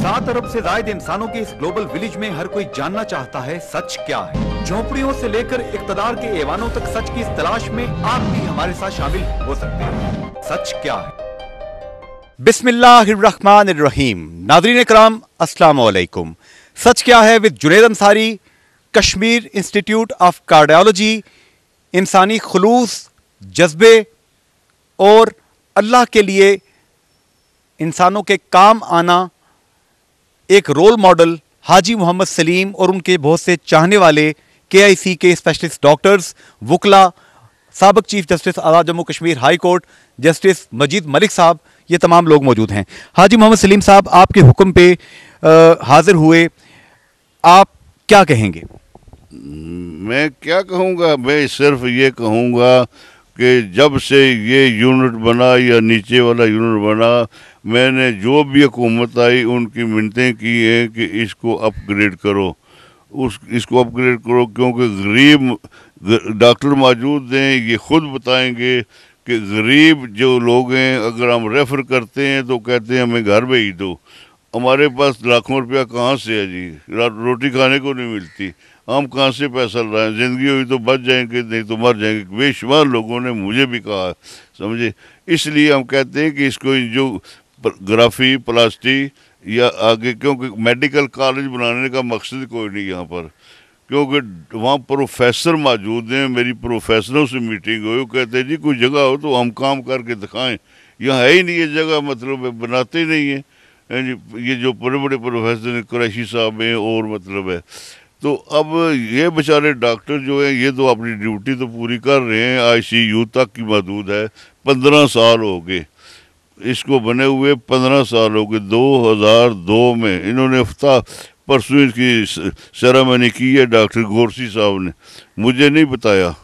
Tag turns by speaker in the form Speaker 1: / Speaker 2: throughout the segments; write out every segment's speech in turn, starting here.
Speaker 1: सात अरब से जायद इंसानों के इस ग्लोबल विलेज में हर कोई जानना चाहता है सच क्या है झोपड़ियों से लेकर इकतदार के ऐवानों तक सच की इस तलाश में आप भी हमारे साथ शामिल हो सकते हैं सच क्या है बिस्मिल्लाहिर्रहमानिर्रहीम नादरीन कराम अस्सलाम वालेकुम सच क्या है with Junaid Ansari Kashmir institute of cardiology इंसानी खलूस जज्बे और अल्लाह के लिए इंसानों के काम आना एक रोल मॉडल हाजी मोहम्मद सलीम और उनके बहुत से चाहने वाले के के स्पेशलिस्ट डॉक्टर्स वकला सबक chief justice Azad Jammu Kashmir high court justice Majeed Malik साहब ये तमाम लोग मौजूद हैं हाजी मोहम्मद सलीम साहब आपके हुक्म पे आ, हाजिर हुए आप क्या कहेंगे
Speaker 2: मैं क्या कहूँगा मैं सिर्फ ये कहूँगा कि जब से ये यूनिट बना या नीचे वाला यूनिट बना मैंने जो भी हुकूमत आई उनकी मिनतें की हैं कि इसको अपग्रेड करो उस इसको अपग्रेड करो क्योंकि गरीब डॉक्टर मौजूद हैं ये खुद बताएंगे कि गरीब जो लोग हैं अगर हम रेफ़र करते हैं तो कहते हैं हमें घर भेज दो हमारे पास लाखों रुपया कहाँ से है जी रोटी खाने को नहीं मिलती हम कहाँ से पैसा लाएं ज़िंदगी हुई तो बच जाएंगे नहीं तो मर जाएंगे बेशुमार लोगों ने मुझे भी कहा समझे इसलिए हम कहते हैं कि इसको जो ग्राफी प्लास्टिक या आगे क्योंकि मेडिकल कॉलेज बनाने का मकसद कोई नहीं यहाँ पर क्योंकि वहाँ प्रोफेसर मौजूद हैं मेरी प्रोफेसरों से मीटिंग हुई वो कहते हैं जी कोई जगह हो तो हम काम करके दिखाएं यहाँ है ही नहीं ये जगह मतलब बनाते नहीं है ये जो बड़े बड़े प्रोफेसर हैं क्रैशी साहब हैं और मतलब है तो अब ये बेचारे डॉक्टर जो हैं ये तो अपनी ड्यूटी तो पूरी कर रहे हैं आईसीयू तक की महदूद है पंद्रह साल हो गए इसको बने हुए पंद्रह साल हो गए दो हज़ार दो में इन्होंने हफ्ता परसों इसकी सेरामनी की है डॉक्टर गोरसी साहब ने मुझे नहीं बताया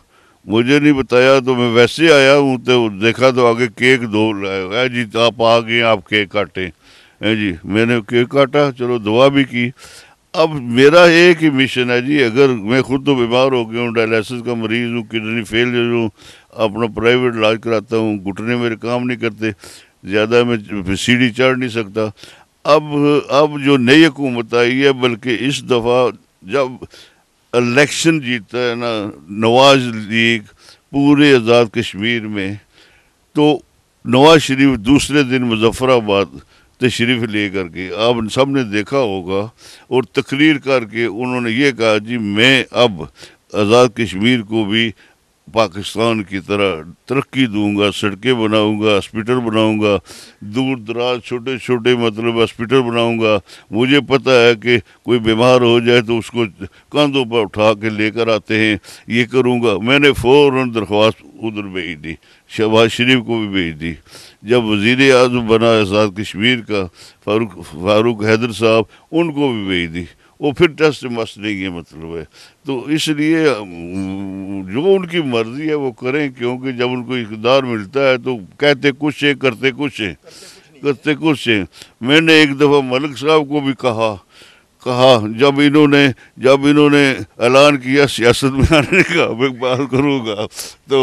Speaker 2: मुझे नहीं बताया तो मैं वैसे आया हूँ तो देखा तो आगे केक दो लाए जी आप आ गए आप केक काटें है जी मैंने केक काटा चलो दुआ भी की अब मेरा एक ही मिशन है जी अगर मैं खुद तो बीमार हो गया हूँ डायलिसिस का मरीज़ हूँ किडनी फेलियर हूँ अपना प्राइवेट इलाज कराता हूँ घुटने मेरे काम नहीं करते ज़्यादा मैं सीढ़ी चढ़ नहीं सकता अब अब जो नई हुकूमत आई है बल्कि इस दफ़ा जब इलेक्शन जीता है ना नवाज लीग पूरे आज़ाद कश्मीर में तो नवाज शरीफ दूसरे दिन मुजफ्फराबाद तशरीफ ले करके अब सब ने देखा होगा और तकरीर करके उन्होंने ये कहा जी मैं अब आज़ाद कश्मीर को भी पाकिस्तान की तरह तरक्की दूंगा सड़कें बनाऊंगा हॉस्पिटल बनाऊंगा दूर दराज छोटे छोटे मतलब हॉस्पिटल बनाऊंगा मुझे पता है कि कोई बीमार हो जाए तो उसको कंधों पर उठा के लेकर आते हैं ये करूंगा मैंने फ़ौर दरख्वास्त उधर भेज दी शहबाज शरीफ को भी भेज दी जब वजीर अजम बना आज़ाद कश्मीर का फारूक फारूक हैदर साहब उनको भी भेज दी वो फिर टेस्ट मस्त नहीं है मतलब है तो इसलिए जो उनकी मर्जी है वो करें क्योंकि जब उनको इकदार मिलता है तो कहते कुछ है करते कुछ है करते कुछ है मैंने एक दफ़ा मलिक साहब को भी कहा कहा जब इन्होंने जब इन्होंने ऐलान किया सियासत में आने का मैं बात करूँगा तो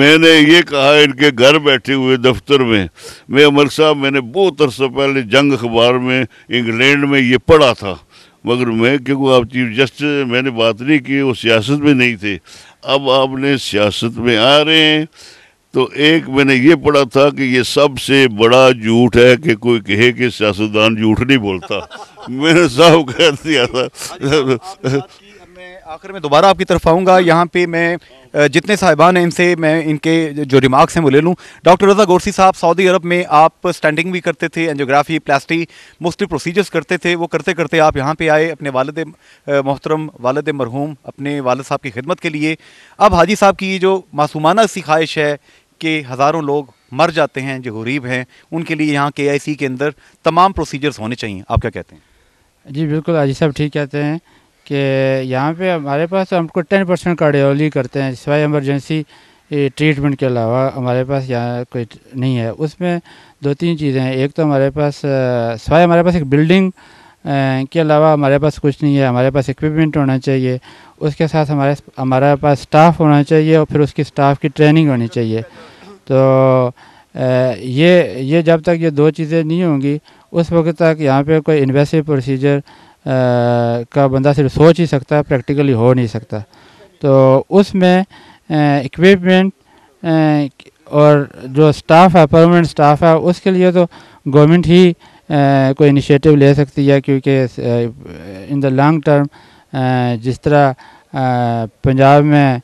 Speaker 2: मैंने ये कहा इनके घर बैठे हुए दफ्तर में मैं अमर साहब मैंने बहुत अरसा पहले जंग अखबार में इंग्लैंड में ये पढ़ा था मगर मैं क्योंकि आप चीफ जस्टिस मैंने बात नहीं की वो सियासत में नहीं थे अब आपने सियासत में आ रहे हैं तो एक मैंने ये पढ़ा था कि ये सबसे बड़ा झूठ है कि कोई कहे कि सियासतदान झूठ नहीं बोलता मैंने साहब कह दिया था आखिर में दोबारा
Speaker 1: आपकी तरफ आऊँगा यहाँ पे मैं जितने साहिबान हैं इनसे मैं इनके जो रिमार्क्स हैं वो ले लूँ डॉक्टर रजा गोरसी साहब सऊदी अरब में आप स्टैंडिंग भी करते थे एनजोग्राफी प्लास्टी मुख्तु प्रोसीजर्स करते थे वो करते करते आप यहाँ पे आए अपने वालद मोहतरम वालद मरहूम अपने वालद साहब की खिदमत के लिए अब हाजी साहब की ये जो मासूमाना सी ख्वाहिश है कि हज़ारों लोग मर जाते हैं जो गरीब हैं उनके लिए यहाँ के आई सी के अंदर तमाम प्रोसीजर्स होने चाहिए आप क्या कहते हैं
Speaker 3: जी बिल्कुल हाजी साहब ठीक कहते हैं कि यहाँ पे हमारे पास हमको टेन परसेंट कार्डियोलॉजी करते हैं सिवाय एमरजेंसी ट्रीटमेंट के अलावा हमारे पास यहाँ कोई नहीं है उसमें दो तीन चीज़ें हैं एक तो हमारे पास सिवाय हमारे पास एक बिल्डिंग के अलावा हमारे पास कुछ नहीं है हमारे पास इक्विपमेंट होना चाहिए उसके साथ हमारे हमारे पास स्टाफ होना चाहिए और फिर उसकी स्टाफ की ट्रेनिंग होनी चाहिए तो ये ये जब तक ये दो चीज़ें नहीं होंगी उस वक्त तक यहाँ पे कोई इन्वेस्टिव प्रोसीजर का बंदा सिर्फ सोच ही सकता प्रैक्टिकली हो नहीं सकता तो उसमें इक्विपमेंट और जो स्टाफ है परमानेंट स्टाफ है उसके लिए तो गवर्नमेंट ही कोई इनिशिएटिव ले सकती है क्योंकि इन द लॉन्ग टर्म जिस तरह पंजाब में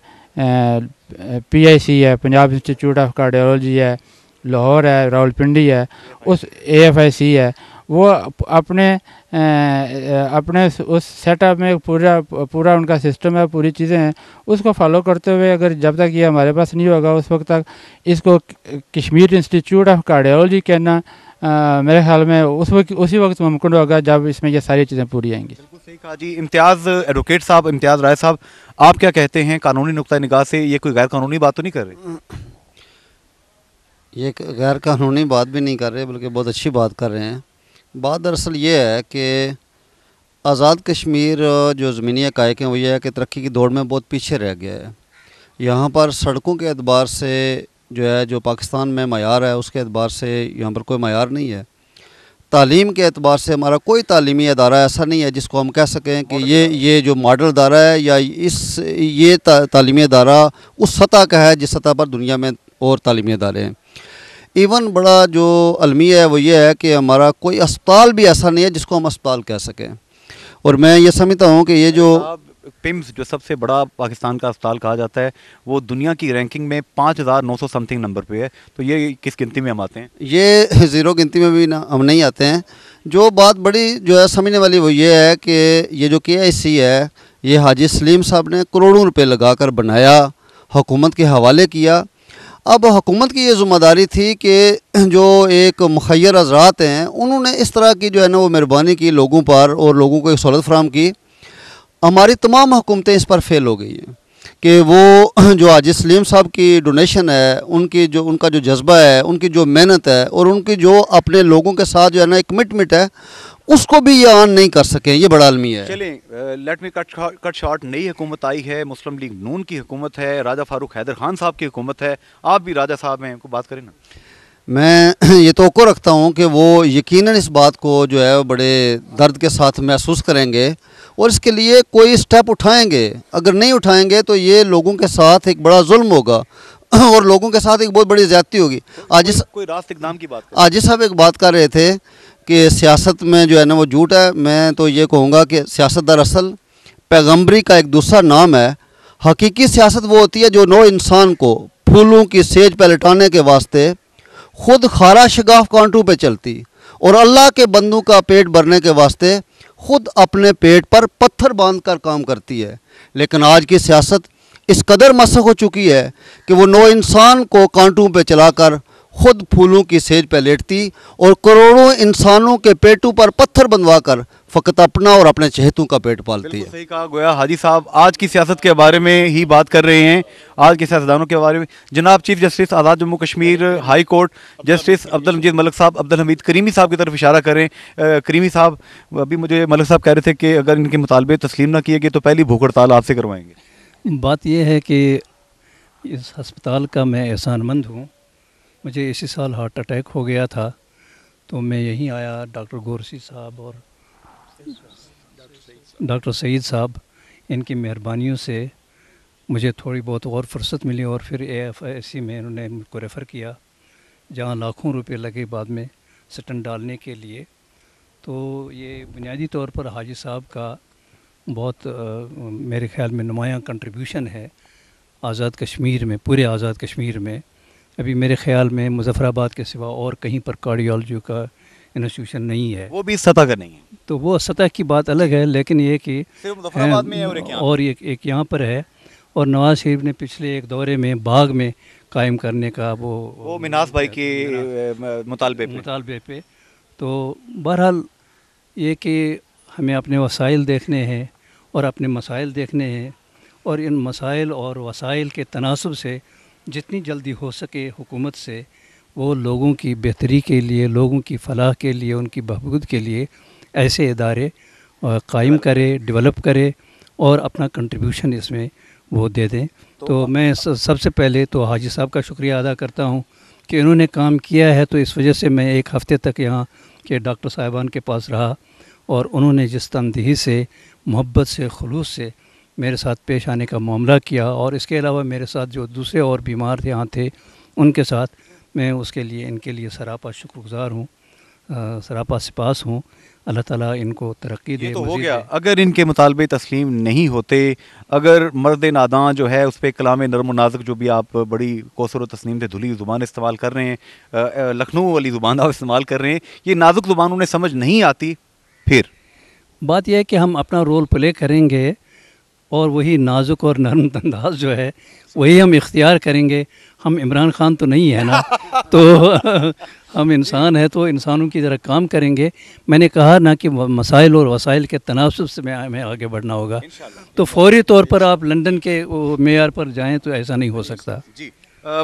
Speaker 3: पीआईसी है पंजाब इंस्टीट्यूट ऑफ कार्डियोलॉजी है लाहौर है रावलपिंडी है उस एएफआईसी है वो अपने अपने उस सेटअप में पूरा पूरा उनका सिस्टम है पूरी चीज़ें हैं उसको फॉलो करते हुए अगर जब तक ये हमारे पास नहीं होगा उस वक्त तक इसको कश्मीर इंस्टीट्यूट ऑफ कार्डियोलॉजी कहना आ, मेरे ख्याल में उस वक्त उसी वक्त मुमकिन होगा जब इसमें ये सारी चीज़ें पूरी आएंगी
Speaker 1: सही कहा जी इम्तियाज़ एडवोकेट साहब इम्तियाज़ राय साहब आप क्या कहते हैं कानूनी नुकतः निगाह से ये कोई गैर कानूनी बात तो नहीं कर
Speaker 3: रहे
Speaker 4: ये गैर कानूनी बात भी नहीं कर रहे बल्कि बहुत अच्छी बात कर रहे हैं बात दरअसल ये है कि आज़ाद कश्मीर जो ज़मीनी हक़ हैं वो ये है कि तरक्की की दौड़ में बहुत पीछे रह गया है यहाँ पर सड़कों के अतबार से जो है जो पाकिस्तान में मैार है उसके अतबार से यहाँ पर कोई मैार नहीं है तालीम के अतबार से हमारा कोई तालीमी अदारा ऐसा नहीं है जिसको हम कह सकें कि ये ये जो मॉडल अदारा है या इस ये ता, तालीमी अदारा उस सतह का है जिस सतह पर दुनिया में और तालीमी अदारे हैं इवन बड़ा जो अलमिया है वो ये है कि हमारा कोई अस्पताल भी ऐसा नहीं है जिसको
Speaker 1: हम अस्पताल कह सकें
Speaker 4: और मैं ये समझता हूँ कि ये जो
Speaker 1: पिम्स जो सबसे बड़ा पाकिस्तान का अस्पताल कहा जाता है वो दुनिया की रैंकिंग में पाँच हज़ार नौ सौ समथिंग नंबर पे है तो ये किस गिनती में हम आते हैं
Speaker 4: ये ज़ीरो गिनती में भी ना हम नहीं आते हैं जो बात बड़ी जो है समझने वाली वो ये है कि ये जो के आई सी है ये हाजी सलीम साहब ने करोड़ों रुपये लगा कर बनाया हुकूमत के हवाले किया अब हुकूमत की ये जिम्मेदारी थी कि जो एक मुखर हजरात हैं उन्होंने इस तरह की जो है ना वो मेहरबानी की लोगों पर और लोगों को एक सहूलत फ्राहम की हमारी तमाम हुकूमतें इस पर फेल हो गई हैं कि वो जो आज सलीम साहब की डोनेशन है उनकी जो उनका जो जज्बा है उनकी जो मेहनत है और उनकी जो अपने लोगों के साथ जो है ना एक कमिटमेंट है उसको भी ये ऑन नहीं कर सके ये बड़ा आलमी है
Speaker 1: चलें let me cut cut short नई हुकूमत आई है मुस्लिम लीग नून की हुकूमत है राजा फ़ारूक हैदर खान साहब की हुकूमत है आप भी राजा साहब हैं उनको बात करें ना
Speaker 4: मैं ये तो रखता हूँ कि वो यकीन इस बात को जो है बड़े दर्द के साथ महसूस करेंगे और इसके लिए कोई स्टेप उठाएंगे अगर नहीं उठाएंगे तो ये लोगों के साथ एक बड़ा जुल्म होगा और लोगों के साथ एक बहुत बड़ी ज्यादती होगी आज कोई रास्त इकदाम की बात आज साहब एक बात कर रहे थे कि सियासत में जो है ना वो झूठ है मैं तो ये कहूँगा कि सियासत दरअसल पैगम्बरी का एक दूसरा नाम है हकीकी सियासत वो होती है जो नौ इंसान को फूलों की सेज पर लटाने के वास्ते खुद खारा शगाफ कांटू पे चलती और अल्लाह के बंदू का पेट भरने के वास्ते खुद अपने पेट पर पत्थर बांध कर काम करती है लेकिन आज की सियासत इस कदर मसक हो चुकी है कि वो नौ इंसान को कांटू पे चलाकर खुद फूलों की सेज पर लेटती और करोड़ों इंसानों के पेटों पर पत्थर बनवा
Speaker 1: कर फ़कत अपना और अपने चहेतों का पेट पालती है सही कहा गोया हाजी साहब आज की सियासत के बारे में ही बात कर रहे हैं आज के सियासदानों के बारे में जनाब chief justice Azad Jammu Kashmir high court justice Abdul Majeed Malik साहब अब्दुल हमीद करीमी साहब की तरफ इशारा करें करीमी साहब अभी मुझे मलिक साहब कह रहे थे कि अगर इनके मुतालबे तस्लीम ना किए गए तो पहली भूख हड़ताल आपसे करवाएंगे
Speaker 5: बात यह है कि इस हस्पताल का मैं एहसानमंद हूँ मुझे इसी साल हार्ट अटैक हो गया था तो मैं यहीं आया डॉक्टर गोरसी साहब और डॉक्टर सईद साहब इनकी मेहरबानियों से मुझे थोड़ी बहुत और फुर्सत मिली और फिर ए एफ आई सी में इन्होंने मुझको रेफ़र किया जहाँ लाखों रुपए लगे बाद में सटन डालने के लिए तो ये बुनियादी तौर पर हाजी साहब का बहुत आ, मेरे ख्याल में नुमाया कंट्रीब्यूशन है आज़ाद कश्मीर में पूरे आज़ाद कश्मीर में अभी मेरे ख्याल में मुजफ्फराबाद के सिवा और कहीं पर कार्डियोलॉजी का इंस्टीट्यूशन नहीं है वो भी सतह का नहीं है तो वो सतह की बात अलग है लेकिन ये कि में और, और एक, एक यहाँ पर है और नवाज शरीफ ने पिछले एक दौरे में बाग में कायम करने का वो वो मिनास भाई के मुतालबे मुतालबे पे तो बहरहाल ये कि हमें अपने वसाइल देखने हैं और अपने मसाइल देखने हैं और इन मसाइल और वसाइल के तनासब से जितनी जल्दी हो सके हुकूमत से वो लोगों की बेहतरी के लिए लोगों की फलाह के लिए उनकी बहबूद के लिए ऐसे इदारे कायम करे डेवलप करे और अपना कंट्रीब्यूशन इसमें वो दे दें तो, तो मैं सबसे पहले तो हाजी साहब का शुक्रिया अदा करता हूँ कि इन्होंने काम किया है तो इस वजह से मैं एक हफ़्ते तक यहाँ के डॉक्टर साहिबान के पास रहा और उन्होंने जिस तनदही से मोहब्बत से खलूस से मेरे साथ पेश आने का मामला किया और इसके अलावा मेरे साथ जो दूसरे और बीमार थे यहाँ थे उनके साथ मैं उसके लिए इनके लिए सरापा शुक्रगुजार हूँ सरापा सिपास हूँ अल्लाह ताला इनको तरक्की दे तो हो गया
Speaker 1: अगर इनके मुतालबे तस्लीम नहीं होते अगर मर्द नादान जो है उस पर कलाम नरम नाजुक जो भी आप बड़ी कौसर तस्लीम से धुली ज़ुबान इस्तेमाल कर रहे हैं लखनऊ वाली ज़ुबान आप इस्तेमाल कर रहे हैं ये नाजुक ज़ुबान उन्हें समझ नहीं आती
Speaker 5: फिर बात यह है कि हम अपना रोल प्ले करेंगे और वही नाजुक और नरम अंदाज जो है वही हम इख्तियार करेंगे हम इमरान खान तो नहीं है ना तो हम इंसान हैं तो इंसानों की तरह काम करेंगे मैंने कहा ना कि मसाइल और वसाइल के तनासब से मैं हमें आगे बढ़ना होगा तो फौरी तौर पर आप लंदन के मेयर पर जाएं तो ऐसा नहीं हो सकता जी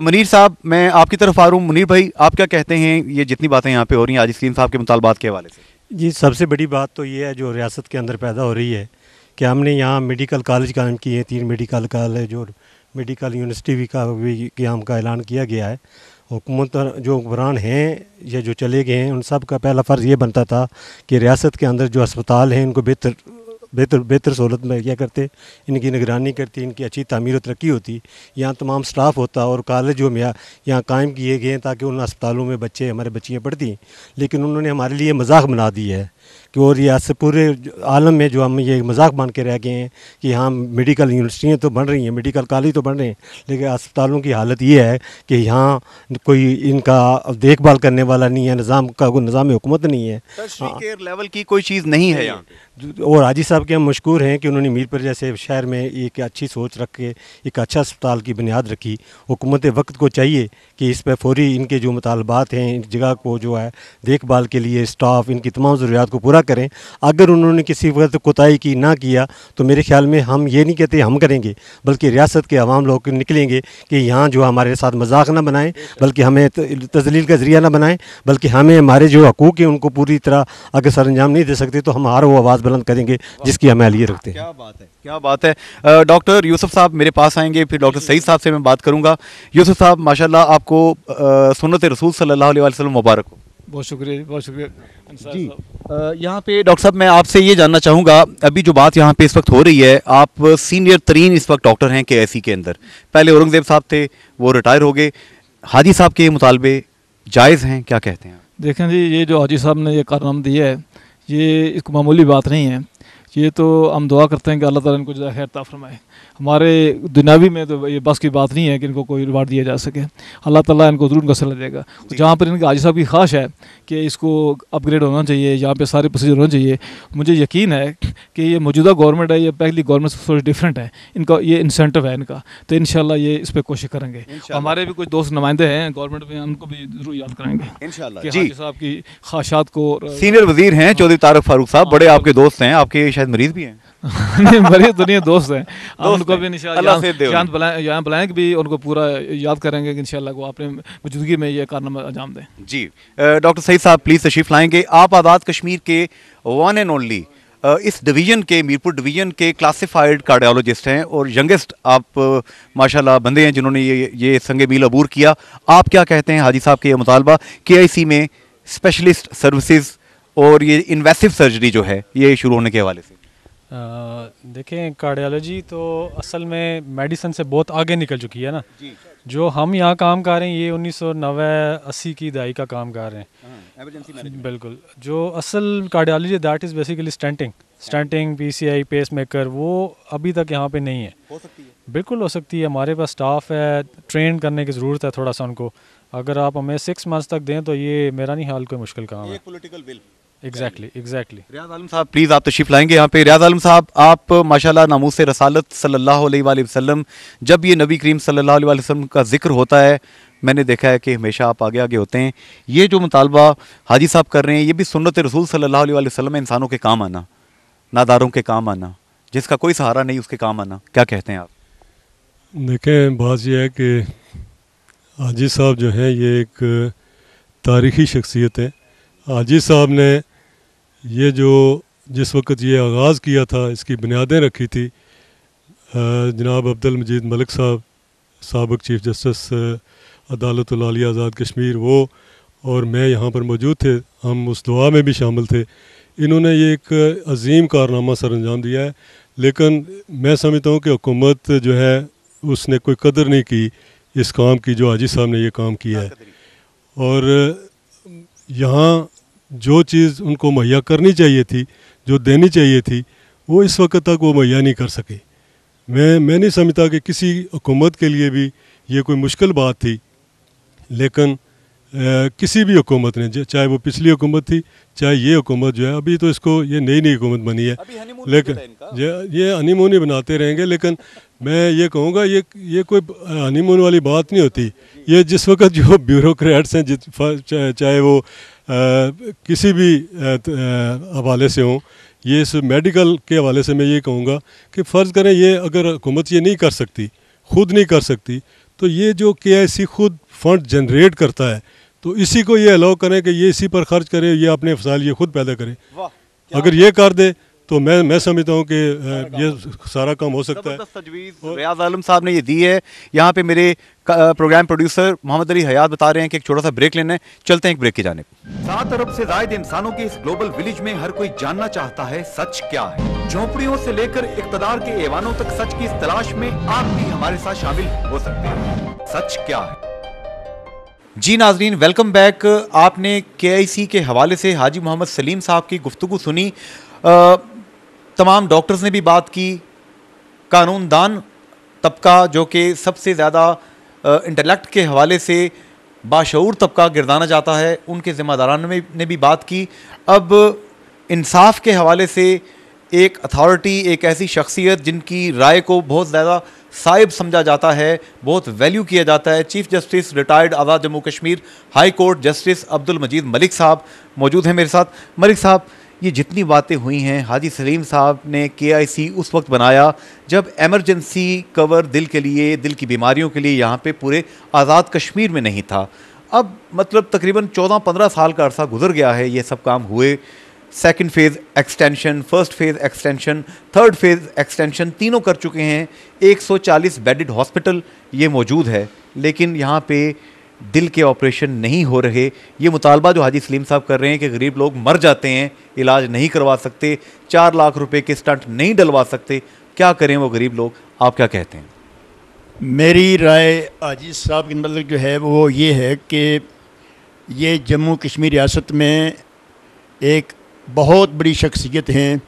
Speaker 1: मनीर साहब मैं आपकी तरफ आ रहा हूँ मुनीर भाई आप क्या कहते हैं ये जितनी बातें यहाँ पे हो रही हैं आज साहब के मुतालबात के हवाले से
Speaker 6: जी सबसे बड़ी बात तो ये है जो रियासत के अंदर पैदा हो रही है कि हमने यहाँ मेडिकल कॉलेज कायम किए हैं तीन मेडिकल कॉलेज और मेडिकल यूनिवर्सिटी भी का भी क्याम का ऐलान किया गया है हुकूमत जो हुक्मरान हैं या जो चले गए हैं उन सब का पहला फ़र्ज़ ये बनता था कि रियासत के अंदर जो अस्पताल हैं उनको बेहतर बेहतर बेहतर सहूलत मुहैया करते इनकी निगरानी करती इनकी अच्छी तमीर और तरक्की होती यहाँ तमाम स्टाफ होता और कॉलेज जो यहाँ कायम किए गए हैं ताकि उन अस्पतालों में बच्चे हमारे बच्चियाँ पढ़ती लेकिन उन्होंने हमारे लिए मजाक बना दी है कि और रियासत पूरे आलम में जो हम ये मजाक मान के रह गए हैं कि हाँ मेडिकल यूनिवर्सिटियाँ तो बन रही हैं मेडिकल कॉलेज तो बन रहे हैं लेकिन अस्पतालों की हालत ये है कि यहाँ कोई इनका देखभाल करने वाला नहीं है निज़ाम का कोई निज़ाम हुकूमत नहीं है हाँ।
Speaker 1: केयर लेवल की कोई चीज़ नहीं है यहाँ
Speaker 6: और हाजी साहब के हम मशहूर हैं कि उन्होंने मीरपुर जैसे शहर में एक अच्छी सोच रख के एक अच्छा अस्पताल की बुनियाद रखी हुकूमत वक्त को चाहिए कि इस पर फौरी इनके जो मुतालबात हैं जगह को जो है देखभाल के लिए स्टाफ इनकी तमाम ज़रूरियात को पूरा ना करें अगर उन्होंने किसी वक्त कोताही की ना किया तो मेरे ख्याल में हम ये नहीं कहते हम करेंगे बल्कि रियासत के आवाम लोग निकलेंगे कि यहाँ जो हमारे साथ मजाक ना बनाएं बल्कि हमें तजलील का जरिया ना बनाएं बल्कि हमें हमारे जो हकूक़ हैं उनको पूरी तरह अगर सर अंजाम नहीं दे सकते तो हम हर वो आवाज़ बुलंद करेंगे जिसकी हम अहलिए रखते हैं क्या बात
Speaker 1: है क्या बात है डॉक्टर यूसुफ साहब मेरे पास आएंगे फिर डॉक्टर सईद साहब से मैं बात करूँगा यूसुफ साहब माशाल्लाह आपको सुनत रसूल सल्लल्लाहु अलैहि वसल्लम मुबारक हो
Speaker 7: बहुत शुक्रिया बहुत शुक्रिया जी यहाँ
Speaker 1: पे डॉक्टर साहब मैं आपसे ये जानना चाहूँगा अभी जो बात यहाँ पे इस वक्त हो रही है आप सीनियर तरीन इस वक्त डॉक्टर हैं के के अंदर पहले औरंगजेब साहब थे वो रिटायर हो गए हाजी साहब के मुतालबे जायज़ हैं क्या कहते हैं
Speaker 7: देखें जी ये जो हाजी साहब ने ये कारनाम दिया है ये एक मामूली बात नहीं है ये तो हम दुआ करते हैं कि अल्लाह ताला इनको ज़्यादा खैर फरमाए हमारे दुनियावी में तो ये बस की बात नहीं है कि इनको कोई रिवार्ड दिया जा सके अल्लाह ताला इनको ज़रूर इनका सला देगा जहाँ पर इनका आजी साहब की ख्वाहिश है कि इसको अपग्रेड होना चाहिए यहाँ पे सारे प्रोसीजर होना चाहिए मुझे यकीन है कि ये मौजूदा गवर्नमेंट है ये पहली गवर्नमेंट से थोड़ी डिफरेंट है इनका ये इंसेंटिव है इनका तो इन ये इस पर कोशिश करेंगे हमारे भी कुछ दोस्त नुमाइंदे हैं गवर्नमेंट में उनको भी ज़रूर याद करेंगे जी साहब की ख्वाहिशात को सीनियर
Speaker 1: वजीर हैं चौधरी तारक फारूक साहब हाँ, बड़े आपके दोस्त हैं आपके शायद मरीज भी हैं बड़ी
Speaker 7: तो दुनिया दोस्त हैं हम उनको भी यहाँ बुलाएं कि भी उनको पूरा याद करेंगे कि इंशाल्लाह को अपने मौजूदगी में ये कारनामा अंजाम दें
Speaker 1: जी डॉक्टर सईद साहब प्लीज़ तशरीफ़ लाएंगे आप आज़ाद कश्मीर के वन एंड ओनली इस डिवीज़न के मीरपुर डिवीज़न के क्लासिफाइड कार्डियोलॉजिस्ट हैं और यंगेस्ट आप माशाल्लाह बंदे हैं जिन्होंने ये ये संग मील अबूर किया आप क्या कहते हैं हाजी साहब के ये मुतालबा के में स्पेशलिस्ट सर्विसेज और ये इन्वेसिव सर्जरी जो है ये शुरू होने के हवाले से
Speaker 6: देखें कार्डियोलॉजी तो असल में मेडिसिन से बहुत आगे निकल चुकी है ना जो हम यहाँ काम कर रहे हैं ये उन्नीस सौ नबे अस्सी की दहाई का काम कर रहे हैं
Speaker 1: हाँ,
Speaker 6: बिल्कुल जो असल cardiology that is basically stenting stenting PCI pacemaker वो अभी तक यहाँ पे नहीं है हो सकती है बिल्कुल हो सकती है हमारे पास स्टाफ है ट्रेन करने की ज़रूरत है थोड़ा सा उनको अगर आप हमें
Speaker 1: सिक्स मंथ्स तक दें तो ये मेरा नहीं हाल कोई मुश्किल काम
Speaker 6: है political bill exactly exactly Riaz Alam साहब प्लीज़ आप तशीफ लाएंगे
Speaker 1: यहाँ पे रियाज आलम साहब आप माशाल्लाह नामूस रसालत सल्लल्लाहु अलैहि वसल्लम जब ये नबी करीम सल्लल्लाहु अलैहि वसल्लम का जिक्र होता है मैंने देखा है कि हमेशा आप आगे आगे होते हैं ये जो मुतालबा हाजी साहब कर रहे हैं ये भी सुनत रसूल सल्ला वसलम इंसानों के काम आना नादारों के काम आना जिसका कोई सहारा नहीं उसके काम आना क्या कहते हैं आप
Speaker 8: देखें बात यह है कि हाजी साहब जो हैं ये एक तारीखी शख्सियत है हाजी साहब ने ये जो जिस वक्त ये आगाज़ किया था इसकी बुनियादें रखी थी जनाब अब्दुल मजीद मलिक साहब सबक चीफ़ जस्टिस अदालत आलिया आज़ाद कश्मीर वो और मैं यहाँ पर मौजूद थे हम उस दुआ में भी शामिल थे इन्होंने ये एक अजीम कारनामा सर अंजाम दिया है लेकिन मैं समझता हूँ कि हुकूमत जो है उसने कोई कदर नहीं की इस काम की जो हाजी साहब ने ये काम किया है और यहाँ जो चीज़ उनको मुहैया करनी चाहिए थी जो देनी चाहिए थी वो इस वक्त तक वो मुहैया नहीं कर सके मैं मैं नहीं समझता कि किसी हुकूमत के लिए भी ये कोई मुश्किल बात थी लेकिन ए, किसी भी हुकूमत ने चाहे वो पिछली हुकूमत थी चाहे ये हुकूमत जो है अभी तो इसको ये नई नई हुकूमत बनी है लेकिन ये हनीमून ही बनाते रहेंगे लेकिन मैं ये कहूँगा ये ये कोई हनीमून वाली बात नहीं होती ये जिस वक्त जो ब्यूरोक्रेट्स हैं जिस चाहे वो किसी भी हवाले से हों ये इस मेडिकल के हवाले से मैं ये कहूँगा कि फ़र्ज़ करें ये अगर हुकूमत ये नहीं कर सकती खुद नहीं कर सकती तो ये जो के खुद फंड जनरेट करता है तो इसी को ये अलाउ करें कि ये इसी पर खर्च करें ये अपने फसाइल ये खुद पैदा करें अगर ये कर दे तो मैं मैं समझता हूँ कि ये सारा काम हो सकता है
Speaker 1: तजवीज़ रियाज आलम साहब ने ये दी है यहाँ पे मेरे प्रोग्राम प्रोड्यूसर मोहम्मद अली हयात बता रहे हैं कि एक छोटा सा ब्रेक लेना है चलते हैं एक ब्रेक की जाने सात अरब से जायद इंसानों के इस ग्लोबल विलेज में हर कोई जानना चाहता है सच क्या है झोपड़ियों से लेकर इकतदार के ऐवानों तक सच की इस तलाश में आप भी हमारे साथ शामिल हो सकते हैं सच क्या है जी नाजरीन वेलकम बैक आपने के आई सी के हवाले से हाजी मोहम्मद सलीम साहब की गुफ्तु सुनी तमाम डॉक्टर्स ने भी बात की कानूनदान तबका जो कि सबसे ज़्यादा इंटेलेक्ट के हवाले से बाशूर तबका गिरदाना जाता है उनके ज़िम्मेदारान में ने भी बात की अब इंसाफ के हवाले से एक अथॉरिटी एक ऐसी शख्सियत जिनकी राय को बहुत ज़्यादा साइब समझा जाता है बहुत वैल्यू किया जाता है chief justice retired Azad Jammu Kashmir high court justice Abdul Majeed Malik साहब मौजूद हैं मेरे साथ मलिक साहब ये जितनी बातें हुई हैं हाजी सलीम साहब ने के उस वक्त बनाया जब एमरजेंसी कवर दिल के लिए दिल की बीमारियों के लिए यहाँ पे पूरे आज़ाद कश्मीर में नहीं था अब मतलब तकरीबन 14-15 साल का अरसा गुजर गया है ये सब काम हुए second phase extension first phase extension third phase extension तीनों कर चुके हैं 140 बेडेड हॉस्पिटल ये मौजूद है लेकिन यहाँ पे दिल के ऑपरेशन नहीं हो रहे ये मुतालबा जो हाजी सलीम साहब कर रहे हैं कि गरीब लोग मर जाते हैं इलाज नहीं करवा सकते चार लाख रुपए के स्टंट नहीं डलवा सकते क्या करें वो गरीब लोग आप क्या कहते हैं
Speaker 9: मेरी राय हाजी साहब की मतलब जो है वो ये है कि ये जम्मू कश्मीर रियासत में एक बहुत बड़ी शख्सियत हैं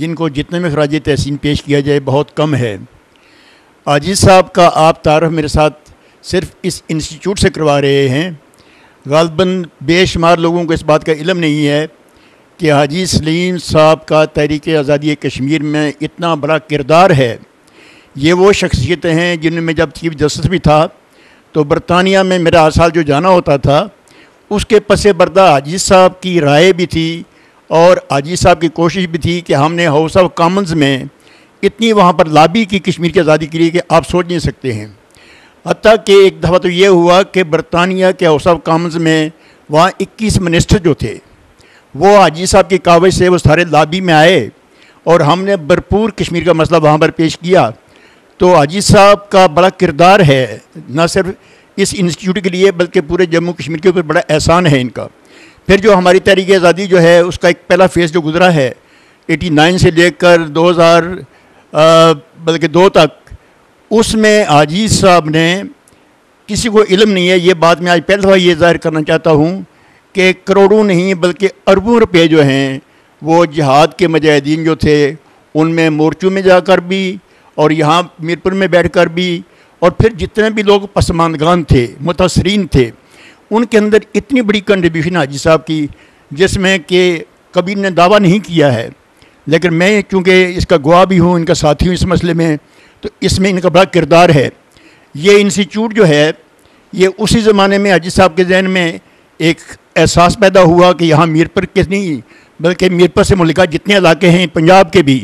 Speaker 9: जिनको जितने में खराज तहसीन पेश किया जाए बहुत कम है आजीज साहब का आप तारफ़ मेरे साथ सिर्फ इस इंस्टीट्यूट से करवा रहे हैं गालबा बेशुमार लोगों को इस बात का इलम नहीं है कि हाजी सलीम साहब का तहरीक आज़ादी कश्मीर में इतना बड़ा किरदार है ये वो शख्सियतें हैं जिनमें जब चीफ जस्टिस भी था तो बरतानिया में मेरा हर साल जो जाना होता था उसके पस बर्दा हाजी साहब की राय भी थी और हाजी साहब की कोशिश भी थी कि हमने हाउस ऑफ कॉमन्स में इतनी वहाँ पर लाबी की कश्मीर की आज़ादी के लिए कि आप सोच नहीं सकते हैं हती कि एक दफ़ा तो ये हुआ कि बरतानिया के हाउस ऑफ कॉमन्स में वहाँ इक्कीस मिनिस्टर जो थे वो हाजी साहब की कावज से वो सारे लाबी में आए और हमने भरपूर कश्मीर का मसला वहाँ पर पेश किया तो हाजी साहब का बड़ा किरदार है न सिर्फ इस इंस्टीट्यूट के लिए बल्कि पूरे जम्मू कश्मीर के ऊपर बड़ा एहसान है इनका फिर जो हमारी तहरीक आज़ादी जो है उसका एक पहला फेज़ जो गुज़रा है नाइन से लेकर हज़ार बल्कि दो तक उसमें आजीज़ साहब ने किसी को इलम नहीं है ये बात मैं आज पहली दफ़ा ये जाहिर करना चाहता हूँ कि करोड़ों नहीं बल्कि अरबों रुपये जो हैं वो जहाद के मजाहिदीन जो थे उनमें मोर्चों में जाकर भी और यहाँ मीरपुर में बैठ कर भी और फिर जितने भी लोग पसमानदगान थे मुतासरीन थे उनके अंदर इतनी बड़ी कंट्रीब्यूशन हाजी साहब की जिसमें कि कभी ने दावा नहीं किया है लेकिन मैं चूँकि इसका गुआ भी हूँ इनका साथी हूँ इस मसले में तो इसमें इनका बड़ा किरदार है ये इंस्टीट्यूट जो है ये उसी ज़माने में अजीत साहब के जहन में एक एहसास पैदा हुआ कि यहाँ मीरपुर के नहीं बल्कि मीरपुर से मुल्क जितने इलाके हैं पंजाब के भी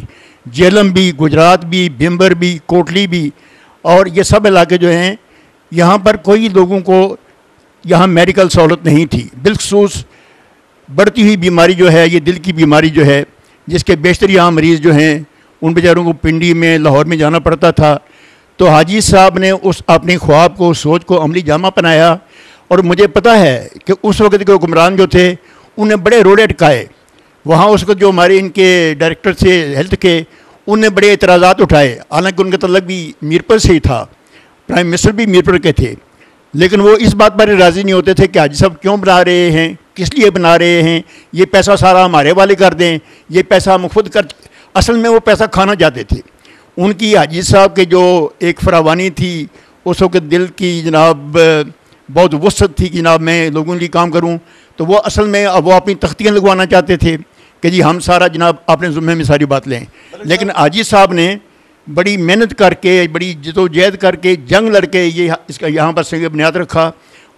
Speaker 9: जेलम भी गुजरात भी भिम्बर भी कोटली भी और ये सब इलाके जो हैं यहाँ पर कोई लोगों को यहाँ मेडिकल सहूलत नहीं थी बिलखसूस बढ़ती हुई बीमारी जो है ये दिल की बीमारी जो है जिसके बेशतर यहाँ मरीज़ जो हैं उन बेचारों को पिंडी में लाहौर में जाना पड़ता था तो हाजी साहब ने उस अपने ख्वाब को सोच को अमली जामा पहनाया और मुझे पता है कि उस वक्त के हुक्मरान जो थे उन्हें बड़े रोड़े अटकाए वहाँ उस वक्त जो हमारे इनके डायरेक्टर थे हेल्थ के उनने बड़े एतराज़ात उठाए हालांकि उनका तलक भी मीरपुर से ही था प्राइम मिनिस्टर भी मीरपुर के थे लेकिन वो इस बात पर राज़ी नहीं होते थे कि हाजी साहब क्यों बना रहे हैं किस लिए बना रहे हैं ये पैसा सारा हमारे वाले कर दें ये पैसा हम खुद कर असल में वो पैसा खाना चाहते थे उनकी हाजी साहब के जो एक फरावानी थी उस वक्त दिल की जनाब बहुत वसत थी कि जनाब मैं लोगों के लिए काम करूँ तो वो असल में अब वो अपनी तख्तियाँ लगवाना चाहते थे कि जी हम सारा जनाब अपने जुम्मे में सारी बात लें लेकिन हाजी साहब ने बड़ी मेहनत करके बड़ी जदोजहद करके जंग लड़के ये इसका यहाँ पर संग बुनियाद रखा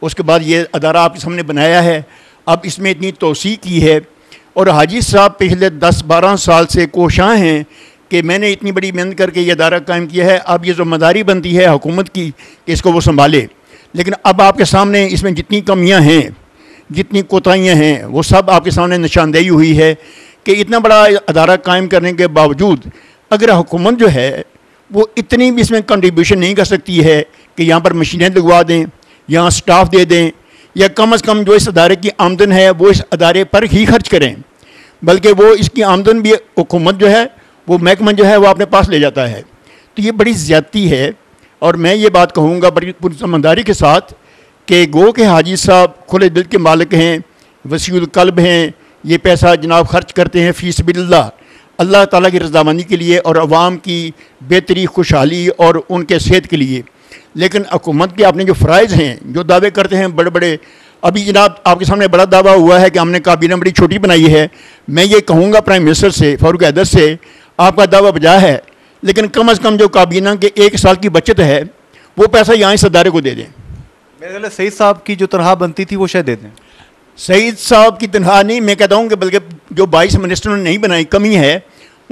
Speaker 9: उसके बाद ये अदारा आपके सामने बनाया है अब इसमें इतनी तोसी की है और हाजी साहब पिछले दस बारह साल से कोशाँ हैं कि मैंने इतनी बड़ी मेहनत करके ये अदारा कायम किया है अब ये जिम्मेदारी बनती है हुकूमत की कि इसको वो संभाले लेकिन अब आपके सामने इसमें जितनी कमियां हैं जितनी कोताहियाँ हैं वो सब आपके सामने निशानदेही हुई है कि इतना बड़ा अदारा कायम करने के बावजूद अगर हुकूमत जो है वो इतनी भी इसमें कंट्रीब्यूशन नहीं कर सकती है कि यहाँ पर मशीनें लगवा दें यहाँ स्टाफ दे दें या कम अज़ कम जो इस अदारे की आमदन है वो इस अदारे पर ही खर्च करें बल्कि वो इसकी आमदन भी हुकूमत जो है वो महकमा जो है वह अपने पास ले जाता है तो ये बड़ी ज़्यादती है और मैं ये बात कहूँगा बड़ी पुरजमंदारी के साथ कि गो के हाजी साहब खुले दिल के मालिक हैं वसील कल्ब हैं ये पैसा जनाब खर्च करते हैं फ़ीस बिल्ला अल्लाह ताला की रजामंदी के लिए और आवाम की बेहतरी खुशहाली और उनके सेहत के लिए लेकिन हुकूमत के अपने जो फ़रज़ हैं जो दावे करते हैं बड़े बड़े अभी जनाब आपके सामने बड़ा दावा हुआ है कि हमने काबीना बड़ी छोटी बनाई है मैं ये कहूँगा प्राइम मिनिस्टर से फारूक हैदर से आपका दावा बजा है लेकिन कम अज़ कम जो काबीना के एक साल की बचत है वो पैसा यहाँ इस अदारे को दे दें मेरे ख्याल सईद साहब की जो तनख्वाह बनती थी वो शायद दे दें सईद साहब की तनख्वाह नहीं मैं कहता हूँ कि बल्कि जो बाईस मिनिस्टरों ने नहीं बनाई कमी है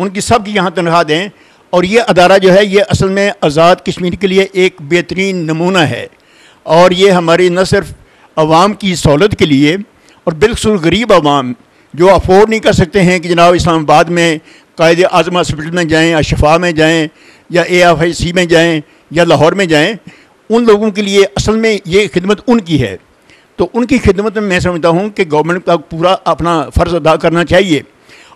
Speaker 9: उनकी सब की यहाँ तनख्वाह दें और ये अदारा जो है ये असल में आज़ाद कश्मीर के लिए एक बेहतरीन नमूना है और ये हमारी न सिर्फ आवाम की सहूलत के लिए और बिल्कुल गरीब आवाम जो अफोर्ड नहीं कर सकते हैं कि जनाब इस्लामाबाद में कायद आजम हॉस्पिटल में जाएँ या शफा में जाएँ या ए एफ आई सी में जाएँ या लाहौर में जाएँ उन लोगों के लिए असल में ये खिदमत उनकी है तो उनकी खिदमत में मैं समझता हूँ कि गवर्नमेंट का पूरा अपना फ़र्ज़ अदा करना चाहिए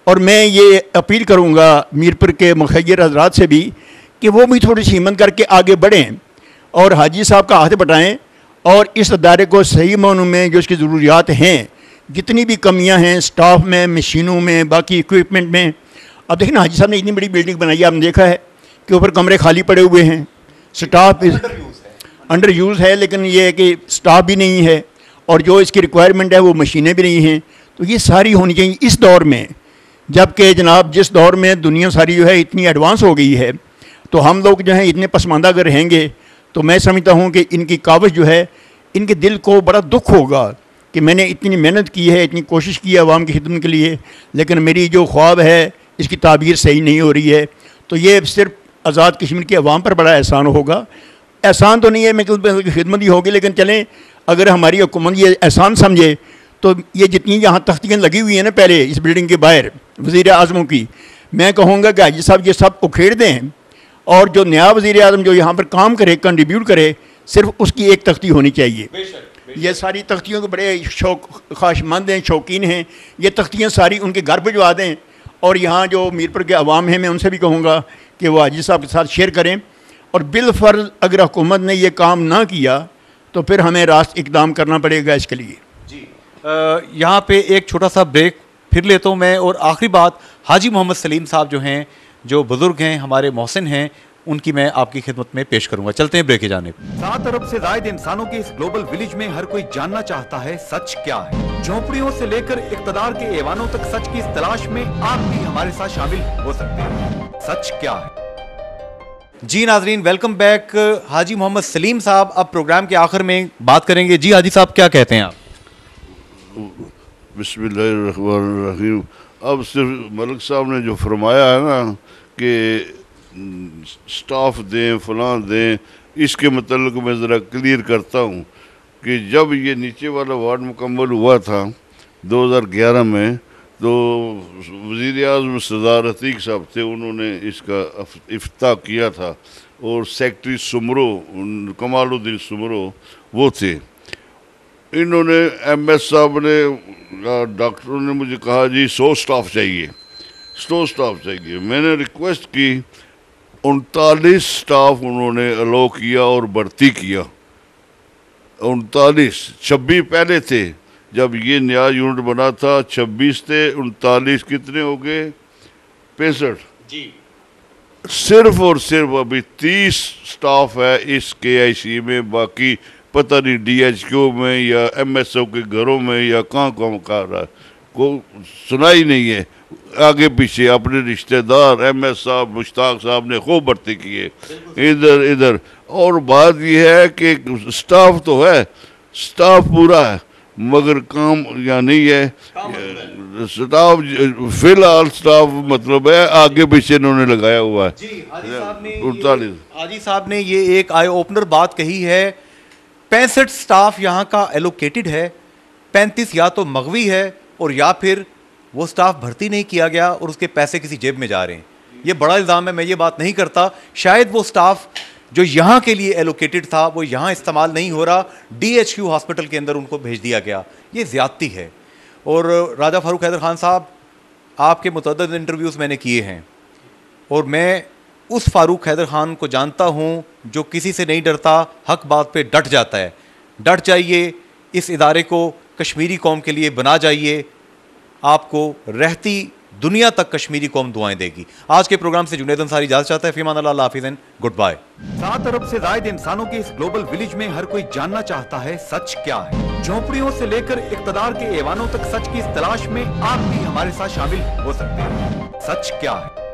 Speaker 9: और मैं ये अपील करूँगा मीरपुर के मुखर हजरात से भी कि वो भी थोड़ी सी हिम्मत करके आगे बढ़ें और हाजी साहब का हाथ बटाएँ और इस अदारे को सही मानू में जो इसकी ज़रूरियात हैं जितनी भी कमियां हैं स्टाफ में मशीनों में बाकी इक्विपमेंट में अब देखिए ना हाजी साहब ने इतनी बड़ी बिल्डिंग बनाई है आपने देखा है कि ऊपर कमरे खाली पड़े हुए हैं स्टाफ अंडर यूज़ है लेकिन ये है कि स्टाफ भी नहीं है और जो इसकी रिक्वायरमेंट है वो मशीनें भी नहीं हैं तो ये सारी होनी चाहिए इस दौर में जबकि जनाब जिस दौर में दुनिया सारी जो है इतनी एडवांस हो गई है तो हम लोग जो हैं इतने पसमानदा अगर रहेंगे तो मैं समझता हूँ कि इनकी कावश जो है इनके दिल को बड़ा दुख होगा कि मैंने इतनी मेहनत की है इतनी कोशिश की है आवाम की खिदमत के लिए लेकिन मेरी जो ख्वाब है इसकी ताबीर सही नहीं हो रही है तो ये सिर्फ आज़ाद कश्मीर के अवाम पर बड़ा एहसान होगा एहसान तो नहीं है मैं तो खिदमत ही होगी लेकिन चलें अगर हमारी हुकूमत ये एहसान समझे तो ये जितनी यहाँ तख्तियाँ लगी हुई हैं ना पहले इस बिल्डिंग के बाहर वज़ी अजमों की मैं कहूँगा कि हाजी साहब ये सब उखेड़ दें और जो नया वज़ी अजम जो यहाँ पर काम करे कंट्रीब्यूट करे सिर्फ उसकी एक तख्ती होनी चाहिए ये सारी तख्तियों के बड़े शौक ख्वाहिशमंद हैं शौकीन हैं ये तख्तियाँ सारी उनके घर भिजवा दें और यहाँ जो मीरपुर के अवाम हैं मैं उनसे भी कहूँगा कि वह हाजी साहब के साथ शेयर करें और बिलफर्ज अगर हुकूमत ने यह काम ना किया तो फिर हमें रास्त इकदाम करना पड़ेगा इसके लिए जी यहाँ पे एक छोटा सा ब्रेक फिर लेता हूँ मैं और आखिरी बात हाजी
Speaker 1: मोहम्मद सलीम साहब जो हैं जो बुज़ुर्ग हैं हमारे मोहसिन हैं उनकी मैं आपकी खिदमत में पेश करूंगा चलते हैं ब्रेक जाने सात अरब से जायद इंसानों के इस ग्लोबल विलेज में हर कोई जानना चाहता है सच क्या है झोपड़ियों से लेकर इकतदार के ऐवानों तक सच की इस तलाश में आप भी हमारे साथ शामिल हो सकते हैं सच क्या है जी नाजरीन वेलकम बैक हाजी मोहम्मद सलीम साहब अब प्रोग्राम के आखिर में बात करेंगे जी हाजी साहब क्या कहते हैं आप
Speaker 2: बसमीम अब सिर्फ मलिक साहब ने जो फरमाया है ना कि स्टाफ दें फलां दें इसके मतलब मैं ज़रा क्लियर करता हूँ कि जब ये नीचे वाला वार्ड मुकम्मल हुआ था 2011 में तो वज़ी अजम सरदार रतीक साहब थे उन्होंने इसका अफ्ताह किया था और सेक्रटरी सुमरो कमालुद्दीन सुमरो वो थे इन्होंने एम एस साहब ने डॉक्टरों ने मुझे कहा जी सौ स्टाफ चाहिए सौ स्टाफ चाहिए मैंने रिक्वेस्ट की उनतालीस स्टाफ उन्होंने अलो किया और भर्ती किया उनतालीस छब्बीस पहले थे जब ये नया यूनिट बना था छब्बीस थे उनतालीस कितने हो गए पैंसठ जी सिर्फ और सिर्फ अभी तीस स्टाफ है इस के आई सी में बाकी पता नहीं डीएचक्यू में या एमएसओ के घरों में या कहाँ कहाँ खा रहा को सुनाई नहीं है आगे पीछे अपने रिश्तेदार एम एस साहब मुश्ताक साहब ने खूब भर्ती किए इधर इधर और बात यह है कि स्टाफ तो है स्टाफ पूरा है मगर काम या नहीं है स्टाफ फिलहाल स्टाफ मतलब है आगे पीछे इन्होंने लगाया हुआ है उनतालीस
Speaker 1: हाजी साहब ने ये एक आई ओपनर बात कही है पैंसठ स्टाफ यहाँ का एलोकेटेड है पैंतीस या तो मगवी है और या फिर वो स्टाफ भर्ती नहीं किया गया और उसके पैसे किसी जेब में जा रहे हैं ये बड़ा इल्ज़ाम है मैं ये बात नहीं करता शायद वो स्टाफ जो यहाँ के लिए एलोकेटेड था वो यहाँ इस्तेमाल नहीं हो रहा डीएचक्यू हॉस्पिटल के अंदर उनको भेज दिया गया ये ज़्यादती है और राजा फ़ारूक हैदर ख़ान साहब आपके मुतद इंटरव्यूज़ मैंने किए हैं और मैं उस फारूक हैदर खान को जानता हूँ जो किसी से नहीं डरता हक बात पर डट जाता है डट जाइए इस इदारे को कश्मीरी कौम के लिए बना जाइए आपको रहती दुनिया तक कश्मीरी कौम दुआएं देगी आज के प्रोग्राम से जुनेद अंसारी इजाजत चाहता है फीमान अल्लाह हाफिज एंड गुड बाय
Speaker 5: सात अरब
Speaker 1: से जायद इंसानों के इस ग्लोबल विलेज में हर कोई जानना चाहता है सच क्या है झोपड़ियों से लेकर
Speaker 2: इकतदार के ऐवानों तक सच की इस तलाश में आप भी हमारे साथ शामिल हो सकते हैं सच क्या है